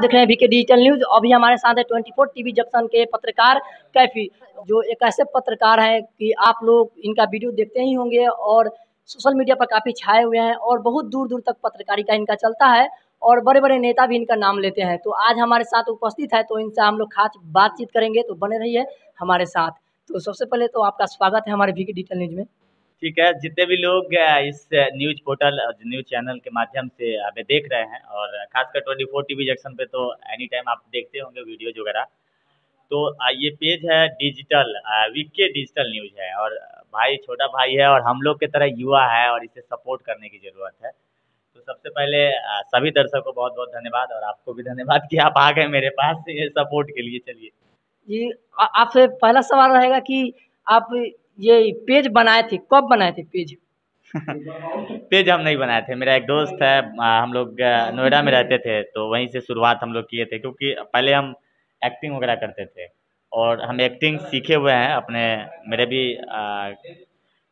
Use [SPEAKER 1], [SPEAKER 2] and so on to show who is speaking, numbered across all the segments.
[SPEAKER 1] देख रहे हैं वीके डिजिटल न्यूज अभी हमारे साथ है 24 टीवी जंक्शन के पत्रकार कैफी जो एक ऐसे पत्रकार हैं कि आप लोग इनका वीडियो देखते ही होंगे और सोशल मीडिया पर काफ़ी छाए हुए हैं और बहुत दूर दूर तक पत्रकारिता इनका चलता है और बड़े बड़े नेता भी इनका नाम लेते हैं तो आज हमारे साथ उपस्थित है तो इनसे हम लोग खास बातचीत करेंगे तो बने रही हमारे साथ तो सबसे पहले तो आपका स्वागत है हमारे वीके डिजिटल न्यूज में
[SPEAKER 2] ठीक है जितने भी लोग इस न्यूज पोर्टल न्यूज चैनल के माध्यम से हमें देख रहे हैं और खासकर ट्वेंटी फोर टी जंक्शन पे तो एनी टाइम आप देखते होंगे वीडियोज वगैरह तो ये पेज है डिजिटल वीके डिजिटल न्यूज है और भाई छोटा भाई है और हम लोग के तरह युवा है और इसे सपोर्ट करने की ज़रूरत है तो सबसे पहले सभी दर्शकों को बहुत बहुत धन्यवाद और आपको भी धन्यवाद कि आप आ गए मेरे पास ये सपोर्ट के लिए चलिए
[SPEAKER 1] जी आपसे पहला सवाल रहेगा कि आप ये पेज बनाए थे कब बनाए थे पेज पेज
[SPEAKER 2] हम नहीं बनाए थे मेरा एक दोस्त है हम लोग नोएडा में रहते थे तो वहीं से शुरुआत हम लोग किए थे क्योंकि पहले हम एक्टिंग वगैरह करते थे और हम एक्टिंग सीखे हुए हैं अपने मेरे भी आ,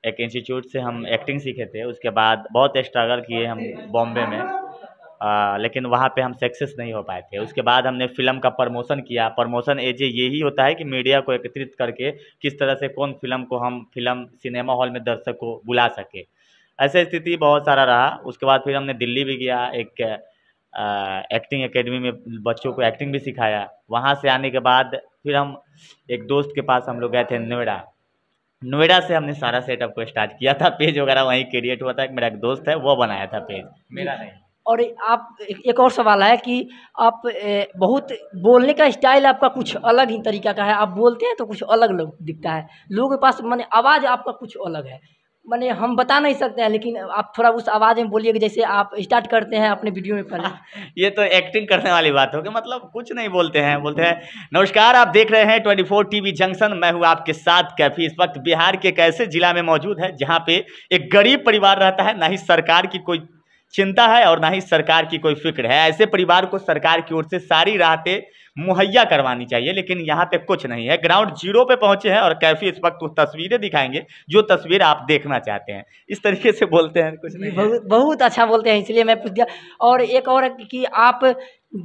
[SPEAKER 2] एक इंस्टीट्यूट से हम एक्टिंग सीखे थे उसके बाद बहुत स्ट्रगल किए हम बॉम्बे में आ, लेकिन वहाँ पे हम सक्सेस नहीं हो पाए थे उसके बाद हमने फिल्म का प्रमोशन किया प्रमोशन एज यही होता है कि मीडिया को एकत्रित करके किस तरह से कौन फिल्म को हम फिल्म सिनेमा हॉल में दर्शक को बुला सके ऐसे स्थिति बहुत सारा रहा उसके बाद फिर हमने दिल्ली भी गया एक आ, एक्टिंग एकेडमी में बच्चों को एक्टिंग भी सिखाया वहाँ से आने के बाद फिर हम एक दोस्त के पास हम लोग गए थे नोएडा नोएडा से हमने सारा सेटअप को स्टार्ट किया था पेज वगैरह वहीं क्रिएट हुआ था एक मेरा एक दोस्त है वो बनाया था पेज मेरा नहीं
[SPEAKER 1] और आप एक और सवाल है कि आप बहुत बोलने का स्टाइल आपका कुछ अलग ही तरीका का है आप बोलते हैं तो कुछ अलग लोग दिखता है लोगों के पास मैंने आवाज़ आपका कुछ अलग है मैंने हम बता नहीं सकते हैं लेकिन आप थोड़ा उस आवाज़ में बोलिए कि जैसे आप स्टार्ट करते हैं अपने वीडियो में पहले
[SPEAKER 2] ये तो एक्टिंग करने वाली बात होगी मतलब कुछ नहीं बोलते हैं बोलते हैं नमस्कार आप देख रहे हैं 24 टी जंक्शन मैं हूँ आपके साथ कैफी इस वक्त बिहार के कैसे जिला में मौजूद है जहाँ पे एक गरीब परिवार रहता है ना ही सरकार की कोई चिंता है और ना ही सरकार की कोई फिक्र है ऐसे परिवार को सरकार की ओर से सारी राहतें मुहैया करवानी चाहिए लेकिन यहाँ पे कुछ नहीं है ग्राउंड जीरो पे पहुंचे हैं और कैफी इस वक्त वो तस्वीरें दिखाएंगे जो तस्वीर आप देखना चाहते हैं इस तरीके से बोलते हैं कुछ नहीं बहुत
[SPEAKER 1] बहुत अच्छा बोलते हैं इसलिए मैं पूछ दिया और एक और कि आप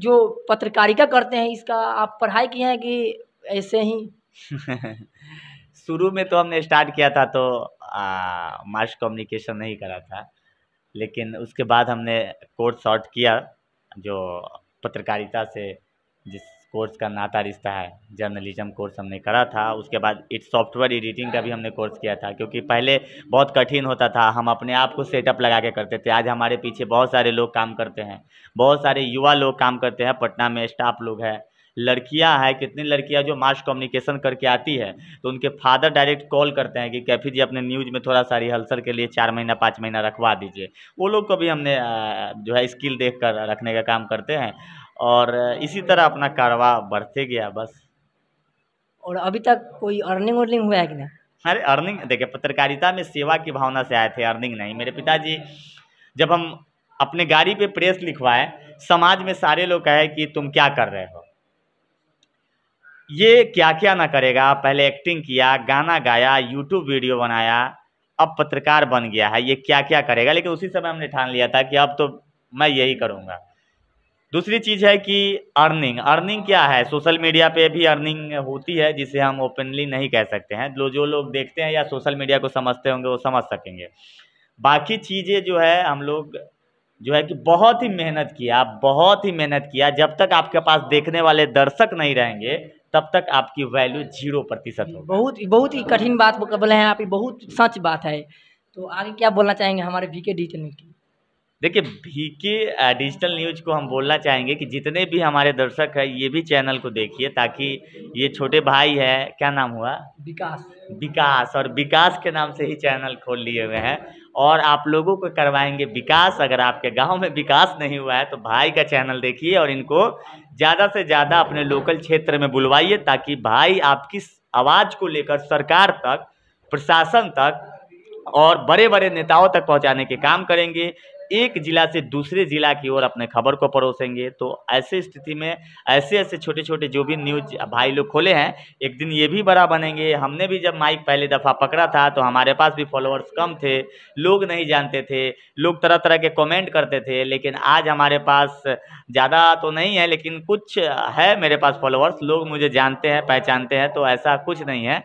[SPEAKER 1] जो पत्रकारिता करते हैं इसका आप पढ़ाई किए हैं कि ऐसे ही
[SPEAKER 2] शुरू में तो हमने स्टार्ट किया था तो मास कम्युनिकेशन नहीं करा था लेकिन उसके बाद हमने कोर्स शॉर्ट किया जो पत्रकारिता से जिस कोर्स का नाता रिश्ता है जर्नलिज्म कोर्स हमने करा था उसके बाद इट सॉफ्टवेयर एडिटिंग का भी हमने कोर्स किया था क्योंकि पहले बहुत कठिन होता था हम अपने आप को सेटअप लगा के करते थे आज हमारे पीछे बहुत सारे लोग काम करते हैं बहुत सारे युवा लोग काम करते हैं पटना में स्टाफ लोग हैं लड़कियां हैं कितनी लड़कियां जो मास कम्युनिकेशन करके आती है तो उनके फादर डायरेक्ट कॉल करते हैं कि कैफी जी अपने न्यूज़ में थोड़ा सा रिहर्सल के लिए चार महीना पाँच महीना रखवा दीजिए वो लोग को भी हमने जो है स्किल देख कर रखने का काम करते हैं और इसी तरह अपना कारवा बढ़ते गया बस
[SPEAKER 1] और अभी तक कोई अर्निंग
[SPEAKER 2] वर्निंग हुआ है कि नहीं अरे अर्निंग देखिए पत्रकारिता में सेवा की भावना से आए थे अर्निंग नहीं मेरे पिताजी जब हम अपने गाड़ी पे प्रेस लिखवाए समाज में सारे लोग कहे कि तुम क्या कर रहे हो ये क्या क्या ना करेगा पहले एक्टिंग किया गाना गाया यूट्यूब वीडियो बनाया अब पत्रकार बन गया है ये क्या क्या करेगा लेकिन उसी समय हमने ठान लिया था कि अब तो मैं यही करूँगा दूसरी चीज़ है कि अर्निंग अर्निंग क्या है सोशल मीडिया पे भी अर्निंग होती है जिसे हम ओपनली नहीं कह सकते हैं जो जो लोग देखते हैं या सोशल मीडिया को समझते होंगे वो समझ सकेंगे बाकी चीज़ें जो है हम लोग जो है कि बहुत ही मेहनत किया बहुत ही मेहनत किया जब तक आपके पास देखने वाले दर्शक नहीं रहेंगे तब तक आपकी वैल्यू जीरो प्रतिशत हो बहुत
[SPEAKER 1] बहुत ही कठिन बात बोले हैं आप बहुत सच बात है तो आगे क्या बोलना चाहेंगे हमारे वी के
[SPEAKER 2] डी चैनल की देखिए भी के डिजिटल न्यूज को हम बोलना चाहेंगे कि जितने भी हमारे दर्शक हैं ये भी चैनल को देखिए ताकि ये छोटे भाई है क्या नाम हुआ विकास विकास और विकास के नाम से ही चैनल खोल लिए हुए हैं और आप लोगों को करवाएंगे विकास अगर आपके गांव में विकास नहीं हुआ है तो भाई का चैनल देखिए और इनको ज़्यादा से ज़्यादा अपने लोकल क्षेत्र में बुलवाइए ताकि भाई आपकी आवाज़ को लेकर सरकार तक प्रशासन तक और बड़े बड़े नेताओं तक पहुंचाने के काम करेंगे एक ज़िला से दूसरे ज़िला की ओर अपने खबर को परोसेंगे तो ऐसे स्थिति में ऐसे ऐसे छोटे छोटे जो भी न्यूज भाई लोग खोले हैं एक दिन ये भी बड़ा बनेंगे हमने भी जब माइक पहले दफ़ा पकड़ा था तो हमारे पास भी फॉलोअर्स कम थे लोग नहीं जानते थे लोग तरह तरह के कमेंट करते थे लेकिन आज हमारे पास ज़्यादा तो नहीं है लेकिन कुछ है मेरे पास फॉलोअर्स लोग मुझे जानते हैं पहचानते हैं तो ऐसा कुछ नहीं है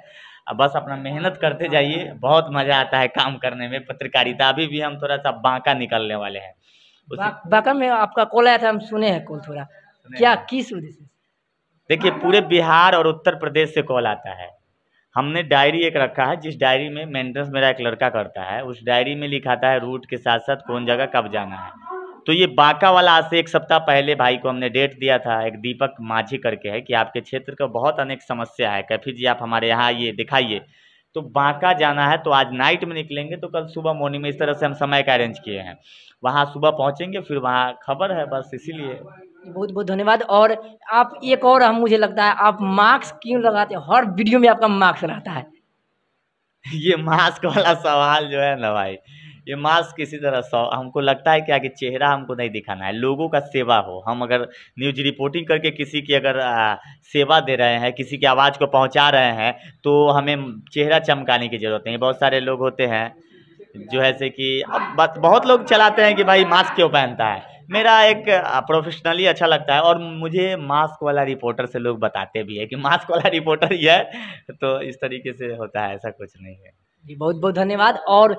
[SPEAKER 2] अब बस अपना मेहनत करते जाइए बहुत मज़ा आता है काम करने में पत्रकारिता अभी भी हम थोड़ा सा बांका निकलने वाले हैं
[SPEAKER 1] बांका में आपका कॉल आया था हम सुने हैं कॉल थोड़ा क्या
[SPEAKER 2] किस वजह से देखिए पूरे बिहार और उत्तर प्रदेश से कॉल आता है हमने डायरी एक रखा है जिस डायरी में मेंटेनेंस मेरा एक लड़का करता है उस डायरी में लिखाता है रूट के साथ साथ कौन जगह कब जाना है तो ये बांका वाला आज से एक सप्ताह पहले भाई को हमने डेट दिया था एक दीपक माझी करके है कि आपके क्षेत्र का बहुत अनेक समस्या है कैफी जी आप हमारे यहाँ आइए दिखाइए तो बांका जाना है तो आज नाइट में निकलेंगे तो कल सुबह मॉर्निंग में इस तरह से हम समय का अरेंज किए हैं वहाँ सुबह पहुँचेंगे फिर वहाँ खबर है बस इसीलिए बहुत बहुत धन्यवाद
[SPEAKER 1] और आप एक और हम मुझे लगता है आप मास्क क्यों लगाते हैं हर वीडियो में आपका मास्क रहता है
[SPEAKER 2] ये मास्क वाला सवाल जो है ना भाई ये मास्क किसी तरह सौ हमको लगता है कि आगे चेहरा हमको नहीं दिखाना है लोगों का सेवा हो हम अगर न्यूज रिपोर्टिंग करके किसी की अगर आ, सेवा दे रहे हैं किसी की आवाज़ को पहुंचा रहे हैं तो हमें चेहरा चमकाने की ज़रूरत नहीं बहुत सारे लोग होते हैं जो है से कि अब बहुत लोग चलाते हैं कि भाई मास्क क्यों पहनता है मेरा एक प्रोफेशनली अच्छा लगता है और मुझे मास्क वाला रिपोर्टर से लोग बताते भी है कि मास्क वाला रिपोर्टर ही है तो इस तरीके से होता है ऐसा कुछ नहीं है
[SPEAKER 1] जी बहुत बहुत धन्यवाद और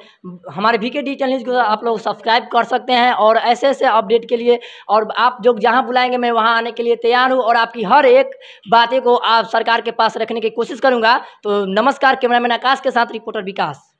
[SPEAKER 1] हमारे वी के डिजिटल न्यूज़ को आप लोग सब्सक्राइब कर सकते हैं और ऐसे ऐसे अपडेट के लिए और आप जो जहाँ बुलाएंगे मैं वहाँ आने के लिए तैयार हूँ और आपकी हर एक बातें को आप सरकार के पास रखने की कोशिश करूँगा तो नमस्कार कैमरामैन आकाश के साथ रिपोर्टर विकास